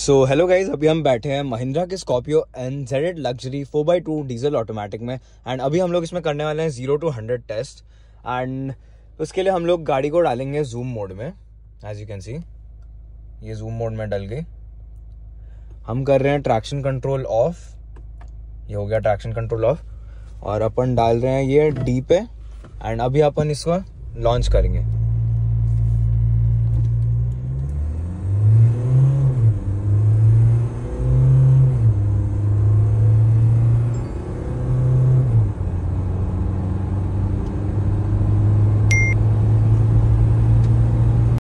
so hello guys अभी हम बैठे हैं महिंद्रा के Scorpio N Z eight luxury four by two diesel automatic में एंड अभी हम लोग इसमें करने वाले हैं zero to hundred test and उसके लिए हम लोग गाड़ी को डालेंगे जूम मोड में एज यू कैन सी ये जूम मोड में डल गई हम कर रहे हैं ट्रैक्शन कंट्रोल ऑफ ये हो गया ट्रैक्शन कंट्रोल ऑफ और अपन डाल रहे हैं ये डी पे एंड अभी अपन इसको लॉन्च करेंगे